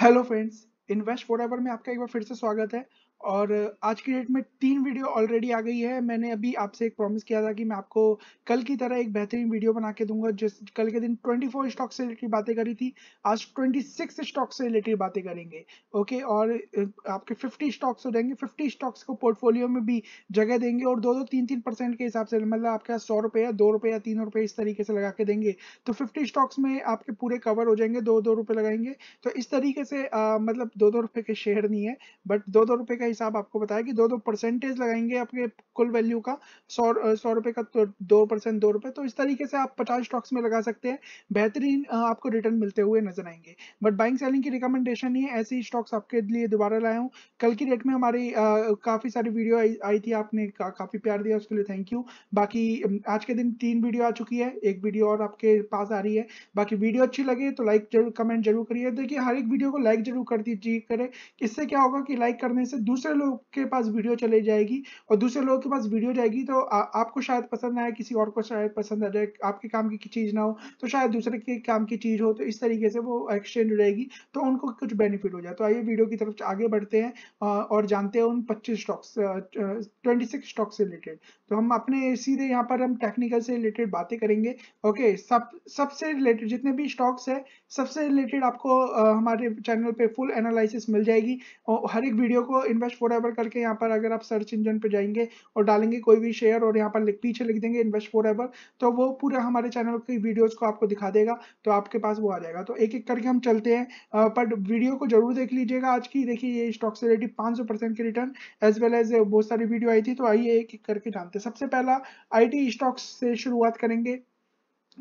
hello friends invest for में आपका एक बार फिर से स्वागत है और आज की डेट में तीन वीडियो ऑलरेडी आ गई है मैंने अभी आपसे एक प्रॉमिस किया था कि मैं आपको कल की तरह एक बेहतरीन वीडियो बना के दूंगा जिस कल के दिन 24 स्टॉक से रिलेटेड बातें करी थी आज 26 स्टॉक से रिलेटेड बातें करेंगे ओके और आपके 50 स्टॉक्स हो जाएंगे 50 स्टॉक्स को पोर्टफोलियो में भी जगह देंगे और दो दो तीन तीन परसेंट के हिसाब से मतलब आपके पास सौ रुपये या दो रुपये या तीन रुपये इस तरीके से लगा के देंगे तो फिफ्टी स्टॉक्स में आपके पूरे कवर हो जाएंगे दो दो रुपये लगाएंगे तो इस तरीके से मतलब दो दो रुपये के शेयर नहीं है बट दो दो रुपये का हिसाब आपको बताया कि दो दो परसेंटेज लगाएंगे आपके कुल वैल्यू का सौ सौ रुपये का तो दो परसेंट दो रुपये तो इस तरीके से आप पचास स्टॉक्स में लगा सकते हैं बेहतरीन आपको रिटर्न मिलते हुए नजर आएंगे बट बाइंग सेलिंग की रिकमेंडेशन ही है ऐसे ही स्टॉक्स आपके लिए दोबारा लाया हूँ कल की डेट में हमारी काफ़ी सारी वीडियो आई, आई थी आपने का, काफ़ी प्यार दिया उसके लिए थैंक यू बाकी आज के दिन तीन वीडियो आ चुकी है एक वीडियो और आपके पास आ रही है बाकी वीडियो अच्छी लगे तो लाइक जरूर कमेंट जरूर करिए देखिए हर एक वीडियो को लाइक जरूर कर दीजिए करें इससे क्या होगा कि लाइक करने से दूसरे दूसरे लोग के पास वीडियो चली जाएगी और दूसरे लोगों के पास वीडियो जाएगी तो आ, आपको शायद पसंद आए किसी और को शायद पसंद आ जाए आपके काम की चीज़ ना हो तो शायद दूसरे के काम की चीज़ हो तो इस तरीके से वो एक्सचेंज रहेगी तो उनको कुछ बेनिफिट हो जाए तो आइए वीडियो की तरफ आगे बढ़ते हैं और जानते हैं उन पच्चीस स्टॉक्स ट्वेंटी स्टॉक्स से रिलेटेड तो हम अपने सीधे यहाँ पर हम टेक्निकल से रिलेटेड बातें करेंगे ओके सब सबसे रिलेटेड जितने भी स्टॉक्स है सबसे रिलेटेड आपको हमारे चैनल पे फुल एनालिसिस मिल जाएगी और हर एक वीडियो को इन्वेस्ट इन्वेस्ट फॉर एवर करके यहाँ पर अगर आप सर्च इंजन पर जाएंगे और डालेंगे कोई भी शेयर और यहाँ पर लिख, पीछे लिख देंगे इन्वेस्ट फॉर एवर तो वो पूरे हमारे चैनल की वीडियोज को आपको दिखा देगा तो आपके पास वो आ जाएगा तो एक एक करके हम चलते हैं पर वीडियो को जरूर देख लीजिएगा आज की देखिए ये स्टॉक से रिलेटेड पाँच की रिटर्न एज वेल एज बहुत सारी वीडियो आई थी तो आइए एक एक करके जानते हैं सबसे पहला आई स्टॉक्स से शुरुआत करेंगे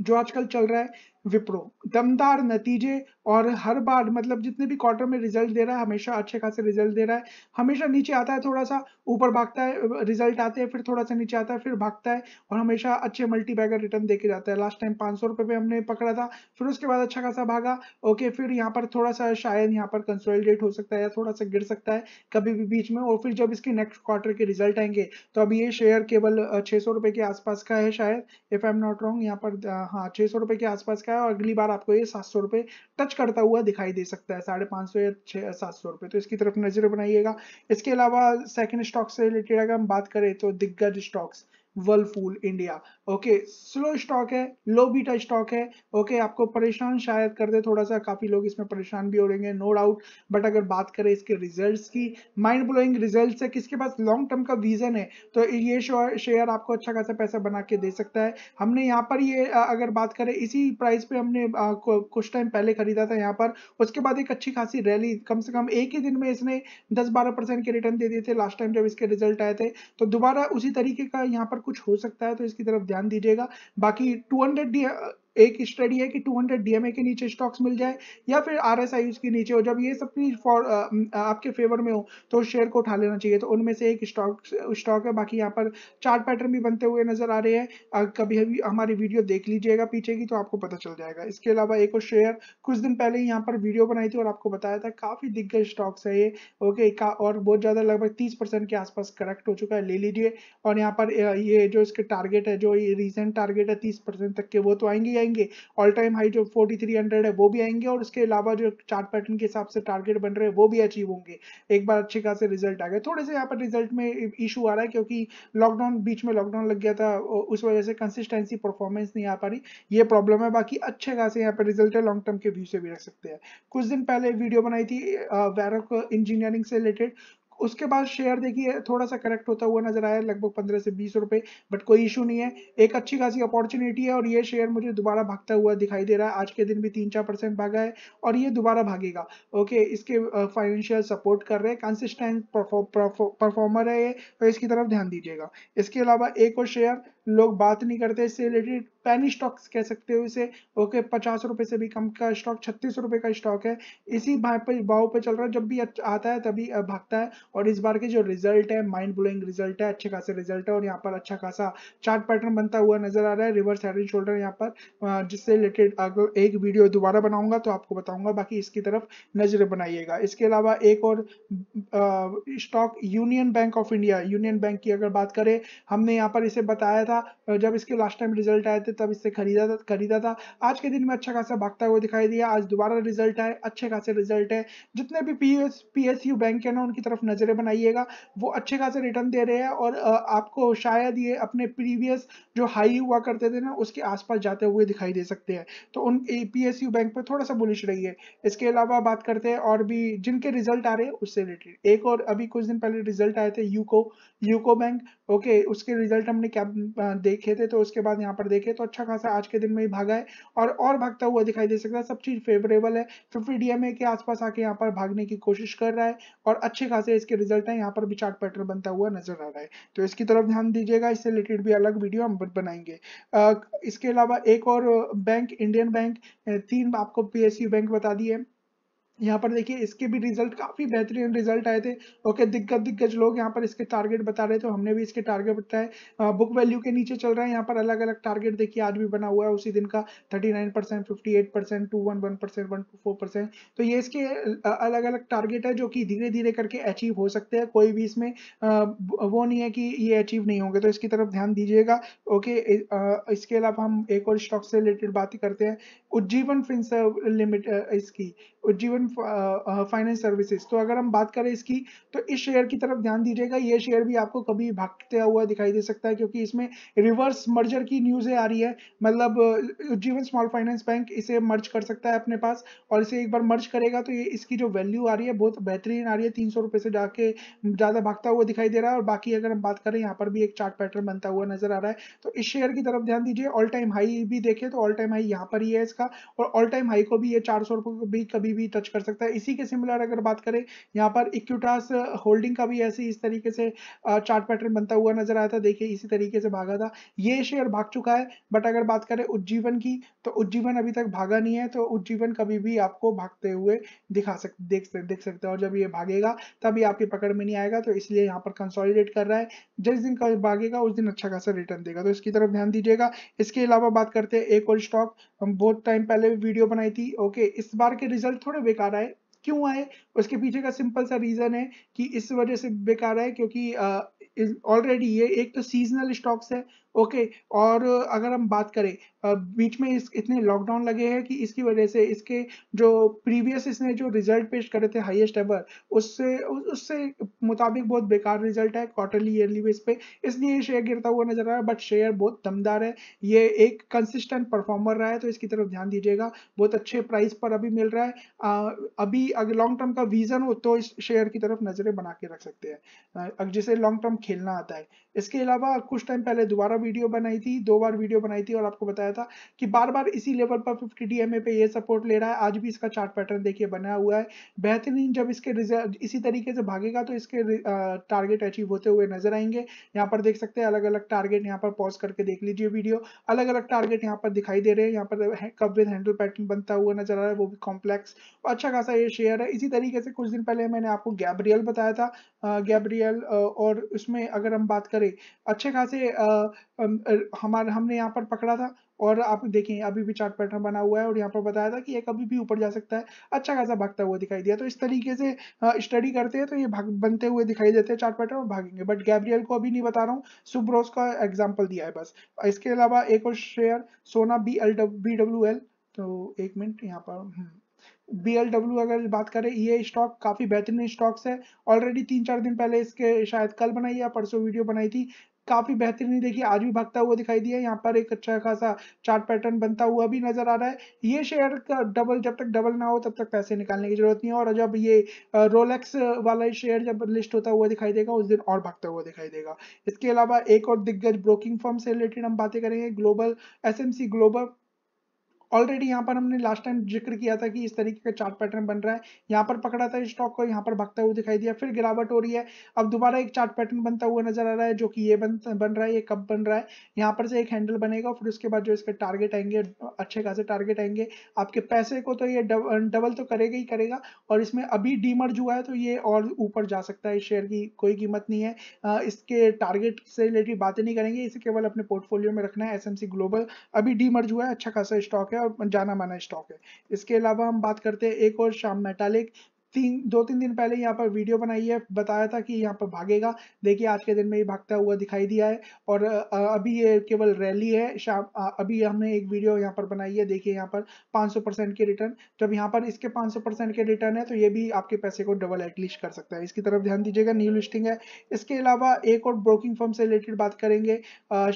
जो आजकल चल रहा है विप्रो दमदार नतीजे और हर बार मतलब जितने भी क्वार्टर में रिजल्ट दे रहा है हमेशा अच्छे खासे रिजल्ट दे रहा है हमेशा नीचे आता है थोड़ा सा ऊपर भागता है रिजल्ट आते हैं फिर थोड़ा सा नीचे आता है फिर भागता है और हमेशा अच्छे मल्टी बैगर रिटर्न देके जाता है लास्ट टाइम पाँच सौ रुपये पे हमने पकड़ा था फिर उसके बाद अच्छा खासा भागा ओके फिर यहाँ पर थोड़ा सा शायद यहाँ पर कंसोलिडेट हो सकता है या थोड़ा सा गिर सकता है कभी भी बीच में और फिर जब इसके नेक्स्ट क्वार्टर के रिजल्ट आएंगे तो अब ये शेयर केवल छः सौ के आसपास का है शायद if I am not wrong यहाँ पर हाँ छः सौ के आसपास का है और अगली बार आपको ये सात सौ रुपये टच करता हुआ दिखाई दे सकता है साढ़े पाँच सौ या छः सात सौ रुपये तो इसकी तरफ नज़र बनाइएगा इसके अलावा सेकंड स्टॉक से रिलेटेड अगर हम बात करें तो दिग्गज stocks Whirlpool India okay slow stock है लो बीटा स्टॉक है ओके आपको परेशान शायद कर दे थोड़ा सा काफी लोग इसमें परेशान भी हो रहे हैं नो डाउट बट अगर बात करें इसके रिजल्ट्स की माइंड ब्लोइंग रिजल्ट्स है किसके पास लॉन्ग टर्म का विजन है तो ये शेयर आपको अच्छा खासा पैसा बना के दे सकता है हमने यहाँ पर ये अगर बात करें इसी प्राइस पे हमने कुछ टाइम पहले खरीदा था यहाँ पर उसके बाद एक अच्छी खासी रैली कम से कम एक ही दिन में इसने दस बारह परसेंट के रिटर्न दे दिए थे लास्ट टाइम जब इसके रिजल्ट आए थे तो दोबारा उसी तरीके का यहाँ पर कुछ हो सकता है तो इसकी तरफ ध्यान दीजिएगा बाकी टू हंड्रेड एक स्टडी है कि 200 डीएमए के नीचे स्टॉक्स मिल जाए या फिर आर एस के नीचे हो जब ये सब चीज फॉर आपके फेवर में हो तो शेयर को उठा लेना चाहिए तो उनमें से एक स्टॉक स्टॉक है बाकी यहाँ पर चार्ट पैटर्न भी बनते हुए नजर आ रहे हैं कभी हमारी वीडियो देख लीजिएगा पीछे की तो आपको पता चल जाएगा इसके अलावा एक और शेयर कुछ दिन पहले ही यहाँ पर वीडियो बनाई थी और आपको बताया था काफी दिग्गज स्टॉक्स है ये ओके का और बहुत ज्यादा लगभग तीस परसेंट के आसपास करेक्ट हो चुका है ले लीजिए और यहाँ पर ये जो इसके टारगेट है जो रिसेंट टारगेट है तीस परसेंट तक के वो तो आएंगे आएंगे ऑल टाइम हाई जो 4300 है वो भी आएंगे और इसके अलावा जो चार्ट पैटर्न के हिसाब से टारगेट बन रहे हैं वो भी अचीव होंगे एक बार अच्छे खासे रिजल्ट आ गए थोड़े से यहाँ पर रिजल्ट में इशू आ रहा है क्योंकि लॉकडाउन बीच में लॉकडाउन लग गया था उस वजह से कंसिस्टेंसी परफॉर्मेंस नहीं आ पा रही ये प्रॉब्लम है बाकी अच्छे खासे यहाँ पर रिजल्ट है लॉन्ग टर्म के व्यू से भी रख सकते हैं कुछ दिन पहले वीडियो बनाई थी वैरक इंजीनियरिंग से रिलेटेड उसके बाद शेयर देखिए थोड़ा सा करेक्ट होता हुआ नजर आया लगभग पंद्रह से बीस रुपए बट कोई इशू नहीं है एक अच्छी खासी अपॉर्चुनिटी है और ये शेयर मुझे दोबारा भागता हुआ दिखाई दे रहा है आज के दिन भी तीन चार परसेंट भागा है और ये दोबारा भागेगा ओके इसके फाइनेंशियल सपोर्ट कर रहे हैं कंसिस्टेंट परफॉर्मर है ये तो इसकी तरफ ध्यान दीजिएगा इसके अलावा एक और शेयर लोग बात नहीं करते इससे रिलेटेड पैनी स्टॉक्स कह सकते हो इसे ओके पचास रुपए से भी कम का स्टॉक छत्तीस रुपए का स्टॉक है इसी भाव पर भाव पे चल रहा है जब भी आता है तभी भागता है और इस बार के जो रिजल्ट है माइंड ब्लोइंग रिजल्ट है अच्छे खासे रिजल्ट है और यहाँ पर अच्छा खासा चार्ट पैटर्न बनता हुआ नजर आ रहा है रिवर्स हेड एंड शोल्डर यहाँ पर जिससे रिलेटेड अगर एक वीडियो दोबारा बनाऊंगा तो आपको बताऊंगा बाकी इसकी तरफ नजर बनाइएगा इसके अलावा एक और stock union bank of India union bank की अगर बात करें हमने यहाँ पर इसे बताया था था जब इसके लास्ट टाइम रिजल्ट आए थे तब इससे खरीदा था खरीदा था आज के दिन में अच्छा खासा भागता हुआ दिखाई दिया आज दोबारा रिजल्ट आए अच्छे खासे रिजल्ट है जितने भी P S P S U bank है ना उनकी तरफ नज़रें बनाइएगा वो अच्छे खासे रिटर्न दे रहे हैं और आपको शायद ये अपने प्रीवियस जो हाई हुआ करते थे ना उसके आसपास जाते हुए दिखाई दे सकते हैं तो उन पी एस यू बैंक पर थोड़ा सा बुलिश रही है इसके अलावा बात करते हैं और भी जिनके रिजल्ट आ रहे हैं उससे रिलेटेड एक और अभी कुछ दिन पहले रिजल्ट आए थे यूको यूको बैंक ओके उसके रिजल्ट हमने क्या देखे थे तो उसके बाद यहाँ पर देखे तो अच्छा खासा आज के दिन में ही भागा है और और भागता हुआ दिखाई दे सकता है सब चीज फेवरेबल है तो फिफ्टी डीएमए के आसपास आके यहाँ पर भागने की कोशिश कर रहा है और अच्छे खासे इसके रिजल्ट है यहाँ पर भी चार्ट पैटर्न बनता हुआ नजर आ रहा है तो इसकी तरफ ध्यान दीजिएगा इससे रिलेटेड भी अलग वीडियो हम बनाएंगे इसके अलावा एक और बैंक इंडियन बैंक तीन आपको पी बैंक बता दिए यहाँ पर देखिए इसके भी रिजल्ट काफ़ी बेहतरीन रिजल्ट आए थे ओके दिग्गज दिग्गज लोग यहाँ पर इसके टारगेट बता रहे थे हमने भी इसके टारगेट बताए बुक वैल्यू के नीचे चल रहा है यहाँ पर अलग अलग टारगेट देखिए आज भी बना हुआ है उसी दिन का thirty nine percent fifty eight percent two one one percent one four percent तो ये इसके अलग अलग टारगेट है जो की धीरे धीरे करके अचीव हो सकते हैं कोई भी इसमें वो नहीं है कि ये अचीव नहीं होंगे तो इसकी तरफ ध्यान दीजिएगा ओके इसके अलावा हम एक और स्टॉक से रिलेटेड बात करते हैं उज्जीवन लिमिट इसकी उज्जीवन फाइनेंस सर्विसेज तो अगर हम बात करें इसकी तो इस शेयर की तरफ ध्यान दीजिएगा ये शेयर भी आपको कभी भागता हुआ दिखाई दे सकता है क्योंकि इसमें रिवर्स मर्जर की न्यूज़ें आ रही है मतलब उज्जीवन स्मॉल फाइनेंस बैंक इसे मर्ज कर सकता है अपने पास और इसे एक बार मर्ज करेगा तो ये इसकी जो वैल्यू आ रही है बहुत बेहतरीन आ रही है तीन सौ से जाके ज़्यादा भागता हुआ दिखाई दे रहा है और बाकी अगर हम बात करें यहाँ पर भी एक चार्ट पैटर्न बनता हुआ नजर आ रहा है तो इस शेयर की तरफ ध्यान दीजिए ऑल टाइम हाई भी देखें तो ऑल टाइम हाई यहाँ पर ही है इसका का और ऑल टाइम हाई को भी ये चार सौ रुपये भी कभी भी टच कर सकता है इसी के सिमिलर अगर बात करें यहाँ पर इक्विटास होल्डिंग का भी ऐसे इस तरीके से चार्ट पैटर्न बनता हुआ नजर आया था देखिए इसी तरीके से भागा था ये शेयर भाग चुका है बट अगर बात करें उज्जीवन की तो उज्जीवन अभी तक भागा नहीं है तो उज्जीवन कभी भी आपको भागते हुए दिखा सक देख सकते देख सकते हो और जब ये भागेगा तभी आपकी पकड़ में नहीं आएगा तो इसलिए यहाँ पर कंसोलिडेट कर रहा है जिस दिन भागेगा उस दिन अच्छा खासा रिटर्न देगा तो इसकी तरफ ध्यान दीजिएगा इसके अलावा बात करते हैं एक और स्टॉक बहुत टाइम पहले वीडियो बनाई थी ओके इस बार के रिजल्ट थोड़े बेकार आए क्यों आए उसके पीछे का सिंपल सा रीज़न है कि इस वजह से बेकार आए क्योंकि ऑलरेडी ये एक तो सीजनल स्टॉक्स है ओके और अगर हम बात करें बीच में इस इतने लॉकडाउन लगे हैं कि इसकी वजह से इसके जो प्रीवियस इसने जो रिजल्ट पेश करे थे हाईएस्ट एवर उससे उससे मुताबिक बहुत बेकार रिजल्ट है क्वार्टरली ईयरली बेस पे इसलिए शेयर गिरता हुआ नजर आ रहा है बट शेयर बहुत दमदार है ये एक कंसिस्टेंट परफॉर्मर रहा है तो इसकी तरफ ध्यान दीजिएगा बहुत अच्छे प्राइस पर अभी मिल रहा है अभी अगर लॉन्ग टर्म का विजन हो तो इस शेयर की तरफ नजरें बना के रख सकते हैं जिसे लॉन्ग टर्म खेलना आता है इसके अलावा कुछ टाइम पहले दोबारा वीडियो बनाई थी दो बार वीडियो बनाई थी और आपको बताया था कि बार बार इसी लेवल पर फिफ्टी डी पे ये सपोर्ट ले रहा है आज भी इसका चार्ट पैटर्न देखिए बना हुआ है बेहतरीन जब इसके रिजल्ट इसी तरीके से भागेगा तो इसके टारगेट अचीव होते हुए नजर आएंगे यहाँ पर देख सकते हैं अलग अलग टारगेट यहाँ पर पॉज करके देख लीजिए वीडियो अलग अलग टारगेट यहाँ पर दिखाई दे रहे हैं यहाँ पर कब विद हैंडल पैटर्न बनता हुआ नजर आ रहा है वो भी कॉम्प्लेक्स अच्छा खासा ये शेयर है इसी तरीके से कुछ दिन पहले मैंने आपको गैब्रियल बताया था गैब्रियल और उसमें अगर हम बात करें अच्छे खासे हमारे हमने यहाँ पर पकड़ा था और आप देखें अभी भी चार्ट पैटर्न बना हुआ है और यहाँ पर बताया था कि ये कभी भी ऊपर जा सकता है अच्छा खासा भागता हुआ दिखाई दिया तो इस तरीके से स्टडी करते हैं तो ये भाग बनते हुए दिखाई देते हैं चार्ट पैटर्न और भागेंगे बट गैब्रियल को अभी नहीं बता रहा हूँ सुब्रोस का एग्जाम्पल दिया है बस इसके अलावा एक और share Sona B L B W L तो एक मिनट यहाँ पर बी एल डब्ल्यू अगर बात करें ये स्टॉक काफ़ी बेहतरीन स्टॉक्स है ऑलरेडी तीन चार दिन पहले इसके शायद कल बनाई या परसों वीडियो बनाई थी काफी बेहतरीन देखिए आज भी भागता हुआ दिखाई दिया यहाँ पर एक अच्छा खासा चार्ट पैटर्न बनता हुआ भी नजर आ रहा है ये शेयर का डबल जब तक डबल ना हो तब तक पैसे निकालने की जरूरत नहीं है और जब ये रोलेक्स वाला शेयर जब लिस्ट होता हुआ दिखाई देगा उस दिन और भागता हुआ दिखाई देगा इसके अलावा एक और दिग्गज ब्रोकिंग फॉर्म से रिलेटेड हम बातें करेंगे ग्लोबल एस ग्लोबल ऑलरेडी यहाँ पर हमने लास्ट टाइम जिक्र किया था कि इस तरीके का चार्ट पैटर्न बन रहा है यहाँ पर पकड़ा था स्टॉक को यहाँ पर भगता हुआ दिखाई दिया फिर गिरावट हो रही है अब दोबारा एक चार्ट पैटर्न बनता हुआ नजर आ रहा है जो कि ये बन बन रहा है ये कब बन रहा है यहाँ पर से एक हैंडल बनेगा फिर उसके बाद जो इसके टारगेट आएंगे अच्छे खासे टारगेट आएंगे आपके पैसे को तो ये डबल तो करेगा ही करेगा और इसमें अभी डीमर्ज हुआ है तो ये और ऊपर जा सकता है इस शेयर की कोई कीमत नहीं है इसके टारगेट से रिलेटेड बातें नहीं करेंगे इसे केवल अपने पोर्टफोलियो में रखना है एस ग्लोबल अभी डीमर्ज हुआ है अच्छा खासा स्टॉक है है और जाना माना स्टॉक है इसके अलावा हम बात करते हैं एक और शाम मेटालिक तीन दो तीन दिन पहले यहाँ पर वीडियो बनाई है बताया था कि यहाँ पर भागेगा देखिए आज के दिन में ये भागता हुआ दिखाई दिया है और अभी ये केवल रैली है शाम अभी हमने एक वीडियो यहाँ पर बनाई है देखिए यहाँ पर 500 परसेंट के रिटर्न जब यहाँ पर इसके 500 परसेंट के रिटर्न है तो ये भी आपके पैसे को डबल एटलीस्ट कर सकता है इसकी तरफ ध्यान दीजिएगा न्यू लिस्टिंग है इसके अलावा एक और ब्रोकिंग फॉर्म से रिलेटेड बात करेंगे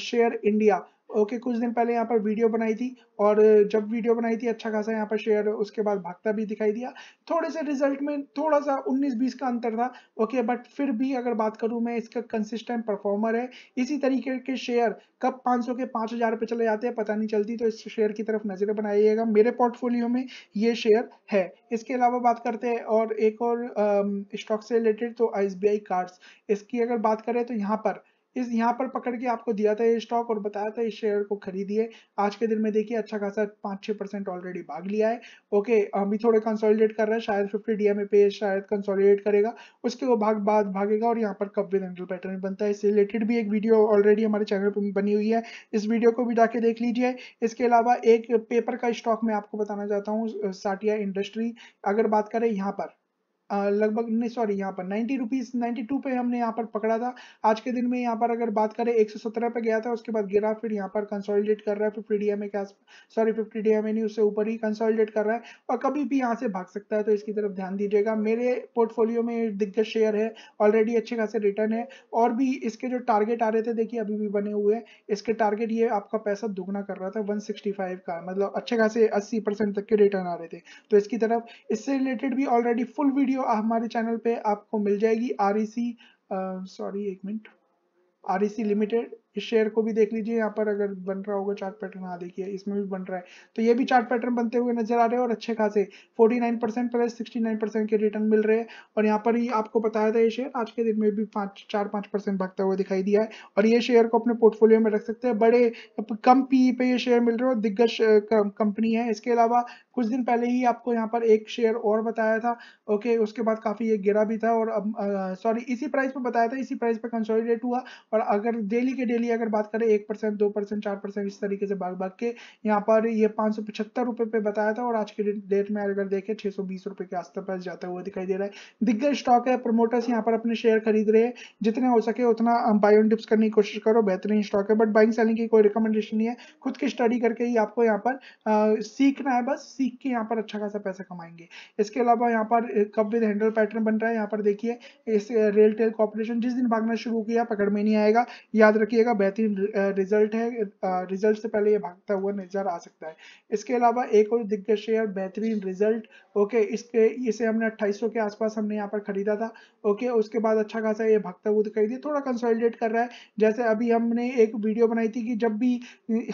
शेयर इंडिया ओके कुछ दिन पहले यहाँ पर वीडियो बनाई थी और जब वीडियो बनाई थी अच्छा खासा यहाँ पर शेयर उसके बाद भागता भी दिखाई दिया थोड़े से रिजल्ट में थोड़ा सा 19-20 का अंतर था ओके बट फिर भी अगर बात करूँ मैं इसका कंसिस्टेंट परफॉर्मर है इसी तरीके के शेयर कब 500 के 5000 पे चले जाते हैं पता नहीं चलती तो इस शेयर की तरफ नजर बनाइएगा मेरे पोर्टफोलियो में ये शेयर है इसके अलावा बात करते हैं और एक और स्टॉक से रिलेटेड तो एस कार्ड्स इसकी अगर बात करें तो यहाँ पर इस यहाँ पर पकड़ के आपको दिया था ये स्टॉक और बताया था इस शेयर को खरीदिए आज के दिन में देखिए अच्छा खासा पाँच छः परसेंट ऑलरेडी भाग लिया है ओके हम भी थोड़े कंसोलिडेट कर रहे हैं शायद फिफ्टी डी एम पे शायद कंसोलिडेट करेगा उसके वो भाग बाद भागेगा और यहाँ पर कब विद एंडल पैटर्न बनता है इससे रिलेटेड भी एक वीडियो ऑलरेडी हमारे चैनल पर बनी हुई है इस वीडियो को भी जाके देख लीजिए इसके अलावा एक पेपर का स्टॉक मैं आपको बताना चाहता हूँ साटिया इंडस्ट्री अगर बात करें यहाँ पर लगभग नहीं सॉरी यहाँ पर नाइन्टी रुपीज़ नाइन्टी टू पे हमने यहाँ पर पकड़ा था आज के दिन में यहाँ पर अगर बात करें एक सौ सत्रह पे गया था उसके बाद गिरा फिर यहाँ पर कंसोलिडेट कर रहा है फिफ्टी डी एम ए के sorry fifty D M A नहीं उससे ऊपर ही कंसोलिडेट कर रहा है और कभी भी यहाँ से भाग सकता है तो इसकी तरफ ध्यान दीजिएगा मेरे पोर्टफोलियो में दिग्गज शेयर है ऑलरेडी अच्छे खासे रिटर्न है और भी इसके जो टारगेट आ रहे थे देखिए अभी भी बने हुए हैं इसके टारगेट ये आपका पैसा दुगना कर रहा था फाइव का मतलब अच्छे खासे अस्सी परसेंट तक के रिटर्न आ रहे थे तो इसकी तरफ इससे रिलेटेड भी ऑलरेडी फुल वीडियो हमारे चैनल पे आपको मिल जाएगी आर सॉरी e एक मिनट आर लिमिटेड e इस शेयर को भी देख लीजिए यहाँ पर अगर बन रहा होगा चार्ट पैटर्न हाँ देखिए इसमें भी बन रहा है तो ये भी चार्ट पैटर्न बनते हुए नजर आ रहे हैं और अच्छे खासे 49 परसेंट प्लस नाइन परसेंट के रिटर्न मिल रहे हैं और यहाँ पर ही आपको बताया था ये शेयर आज के दिन में भी पाँच चार पाँच परसेंट भागता हुआ दिखाई दिया है और ये शेयर को अपने पोर्टफोलियो में रख सकते हैं बड़े कम पी पे ये शेयर मिल रहे हो दिग्गज कंपनी है इसके अलावा कुछ दिन पहले ही आपको यहाँ पर एक शेयर और बताया था ओके उसके बाद काफ़ी ये गिरा भी था और अब सॉरी इसी प्राइस पर बताया था इसी प्राइस पर कंसोलिडेट हुआ और अगर डेली के डेली लिए अगर बात करें एक परसेंट दो परसेंट चार परसेंट इस तरीके से भाग भाग के यहाँ पर ये पाँच सौ पचहत्तर रुपये पे बताया था और आज के डेट में अगर देखें छः सौ बीस रुपये के आस्था पास जाता हुआ दिखाई दे रहा है दिग्गज स्टॉक है प्रमोटर्स यहाँ पर अपने शेयर खरीद रहे हैं जितने हो सके उतना बाय ऑन डिप्स करने की कोशिश करो बेहतरीन स्टॉक है बट बाइंग सेलिंग की कोई रिकमेंडेशन नहीं है खुद की स्टडी करके ही आपको यहाँ पर सीखना है बस सीख के यहाँ पर अच्छा खासा पैसा कमाएंगे इसके अलावा यहाँ पर कब विद हैंडल पैटर्न बन रहा है यहाँ पर देखिए इस रेल टेल कॉपोरेशन जिस दिन भागना शुरू किया पकड़ में नहीं आएगा याद रखिएगा का बेहतरीन रिजल्ट है रिजल्ट से पहले ये भागता हुआ नजर आ सकता है इसके अलावा एक और दिग्गज शेयर बेहतरीन रिजल्ट ओके इसके इसे हमने अट्ठाईस के आसपास हमने यहाँ पर खरीदा था ओके उसके बाद अच्छा खासा ये भागता हुआ दिखाई दिया थोड़ा कंसोलिडेट कर रहा है जैसे अभी हमने एक वीडियो बनाई थी कि जब भी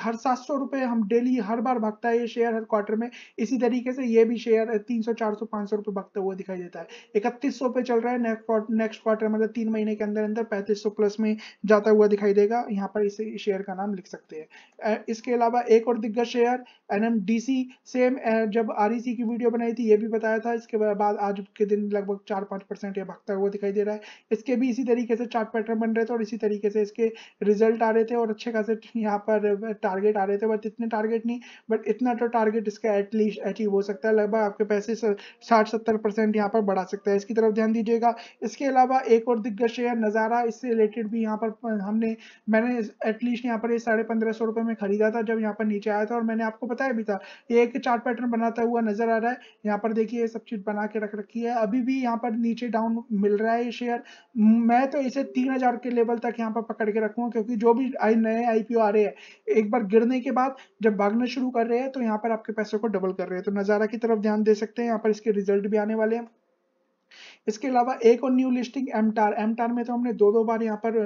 हर सात हम डेली हर बार भागता है ये शेयर हर क्वार्टर में इसी तरीके से ये भी शेयर तीन सौ चार सौ भागता हुआ दिखाई देता है इकतीस सौ पे चल रहा है नेक्स्ट क्वार्टर मतलब तीन महीने के अंदर अंदर पैंतीस प्लस में जाता हुआ दिखाई देगा यहाँ पर इसे शेयर का नाम लिख सकते हैं इसके अलावा एक और दिग्गज share N M D C same जब आर ई सी की वीडियो बनाई थी ये भी बताया था इसके बाद आज के दिन लगभग चार पाँच परसेंट यह भागता हुआ दिखाई दे रहा है इसके भी इसी तरीके से चार्ट पैटर्न बन रहे थे और इसी तरीके से इसके रिजल्ट आ रहे थे और अच्छे खासे यहाँ पर टारगेट आ रहे थे बट इतने टारगेट नहीं बट इतना तो टारगेट इसका एटलीस्ट अचीव हो सकता है लगभग आपके पैसे साठ सत्तर परसेंट यहाँ पर बढ़ा सकता है इसकी तरफ ध्यान दीजिएगा इसके अलावा एक और दिग्गज शेयर नज़ारा इससे रिलेटेड भी यहाँ पर हमने मैंने एटलीस्ट यहाँ पर ये साढ़े पंद्रह सौ रुपये में खरीदा था जब यहाँ पर नीचे आया था और मैंने आपको बताया भी था ये एक चार्ट पैटर्न बनाता हुआ नजर आ रहा है यहाँ पर देखिए ये सब चीज़ बना के रख रखी है अभी भी यहाँ पर नीचे डाउन मिल रहा है ये शेयर मैं तो इसे तीन के लेवल तक यहाँ पर पकड़ के रखूँगा क्योंकि जो भी आई नए आई आ रहे हैं एक बार गिरने के बाद जब भागना शुरू कर रहे हैं तो यहाँ पर आपके पैसे को डबल कर रहे हैं तो नज़ारा की तरफ ध्यान दे सकते हैं यहाँ पर इसके रिजल्ट भी आने वाले हैं इसके अलावा एक और न्यू लिस्टिंग एमटार एमटार में तो हमने दो दो बार यहाँ पर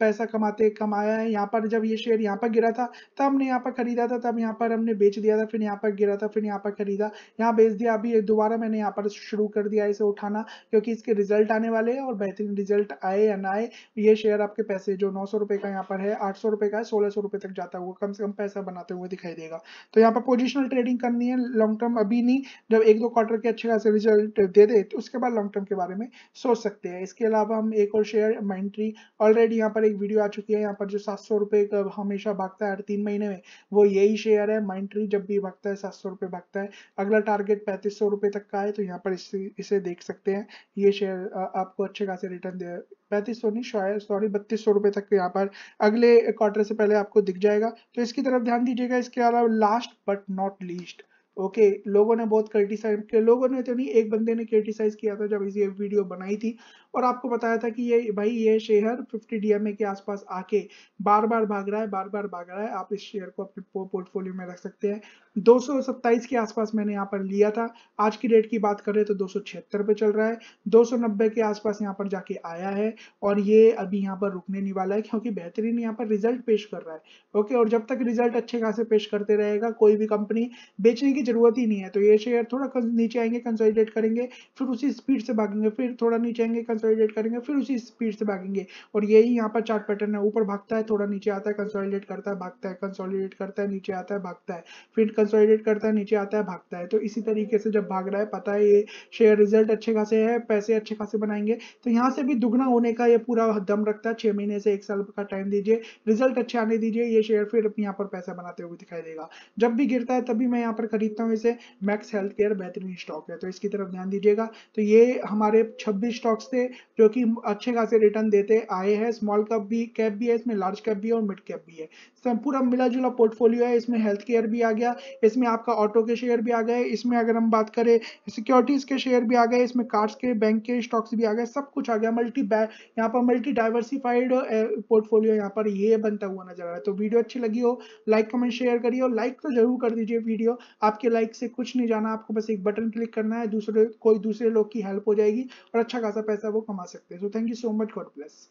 पैसा कमाते कमाया है यहाँ पर जब ये शेयर यहाँ पर गिरा था तब हमने यहाँ पर खरीदा था तब यहाँ पर हमने बेच दिया था फिर यहाँ पर गिरा था फिर यहाँ पर खरीदा यहाँ बेच दिया अभी दोबारा मैंने यहाँ पर शुरू कर दिया इसे उठाना क्योंकि इसके रिजल्ट आने वाले हैं और बेहतरीन रिजल्ट आए या ना आए ये शेयर आपके पैसे जो नौ सौ का यहाँ पर है आठ सौ का है सोलह सौ तक जाता हुआ कम से कम पैसा बनाते हुए दिखाई देगा तो यहाँ पर पोजिशनल ट्रेडिंग करनी है लॉन्ग टर्म अभी नहीं जब एक दो क्वार्टर के अच्छे खासे रिजल्ट दे दे तो उसके बाद पर लॉन्ग टर्म के बारे में सोच सकते हैं इसके अलावा हम एक और शेयर माइंट्री ऑलरेडी यहाँ पर एक वीडियो आ चुकी है यहाँ पर जो सात सौ रुपये हमेशा भागता है हर तीन महीने में वो यही शेयर है माइंट्री जब भी भागता है सात सौ रुपये भागता है अगला टारगेट पैंतीस सौ रुपये तक का है तो यहाँ पर इसे इसे देख सकते हैं ये शेयर आपको अच्छे खासे रिटर्न दे पैंतीस सौ नहीं शायद सॉरी बत्तीस सौ रुपये तक यहाँ पर अगले क्वार्टर से पहले आपको दिख जाएगा तो इसकी तरफ ध्यान दीजिएगा इसके अलावा last but not least okay लोगों ने बहुत क्रिटिसाइज किया लोगों ने तो नहीं एक बंदे ने क्रिटिसाइज किया था जब ये वीडियो बनाई थी और आपको बताया था कि ये भाई ये शेयर 50 डीएमए के आसपास आके बार बार भाग रहा है बार बार भाग रहा है आप इस शेयर को अपने पोर्टफोलियो में रख सकते हैं दो के आसपास मैंने यहाँ पर लिया था आज की डेट की बात करें तो दो पे चल रहा है दो के आसपास यहाँ पर जाके आया है और ये अभी यहाँ पर रुकने नहीं वाला है क्योंकि बेहतरीन यहाँ पर रिजल्ट पेश कर रहा है ओके और जब तक रिजल्ट अच्छे खासे पेश करते रहेगा कोई भी कंपनी बेचने की जरूरत ही नहीं है तो ये शेयर थोड़ा नीचे आएंगे कंसोलिडेट करेंगे फिर उसी स्पीड से भागेंगे फिर थोड़ा नीचे आएंगे कंसोलिडेट करेंगे फिर उसी स्पीड से भागेंगे और यही यहाँ पर चार्ट पैटर्न है ऊपर भागता है थोड़ा नीचे आता है कंसोलिडेट करता है भागता है कंसोलिडेट करता है नीचे आता है भागता है फिर कंसोलिडेट करता है नीचे आता है भागता है तो इसी तरीके से जब भाग रहा है पता है ये शेयर रिजल्ट अच्छे खासे है पैसे अच्छे खासे बनाएंगे तो यहाँ से भी दुगना होने का ये पूरा दम रखता है छह महीने से एक साल का टाइम दीजिए रिजल्ट अच्छे आने दीजिए ये शेयर फिर यहाँ पर पैसा बनाते हुए दिखाई देगा जब भी गिरता है तभी मैं यहाँ पर खरीद देखता हूँ इसे मैक्स हेल्थ केयर बेहतरीन स्टॉक है तो इसकी तरफ ध्यान दीजिएगा तो ये हमारे 26 स्टॉक्स थे जो कि अच्छे खासे रिटर्न देते आए हैं स्मॉल कैप भी कैप भी है इसमें लार्ज कैप भी है और मिड कैप भी है पूरा मिला जुला पोर्टफोलियो है इसमें हेल्थ केयर भी आ गया इसमें आपका ऑटो के शेयर भी आ गए इसमें अगर हम बात करें सिक्योरिटीज के शेयर भी आ गए इसमें कार्ड्स के बैंक के स्टॉक्स भी आ गए सब कुछ आ गया मल्टी यहाँ पर मल्टी डाइवर्सिफाइड पोर्टफोलियो यहाँ पर ये बनता हुआ नजर आ रहा है तो वीडियो अच्छी लगी हो लाइक कमेंट शेयर करिए लाइक तो जरूर कर दीजिए वीडियो आपके के लाइक से कुछ नहीं जाना आपको बस एक बटन क्लिक करना है दूसरे कोई दूसरे लोग की हेल्प हो जाएगी और अच्छा खासा पैसा वो कमा सकते हैं so thank you so much God bless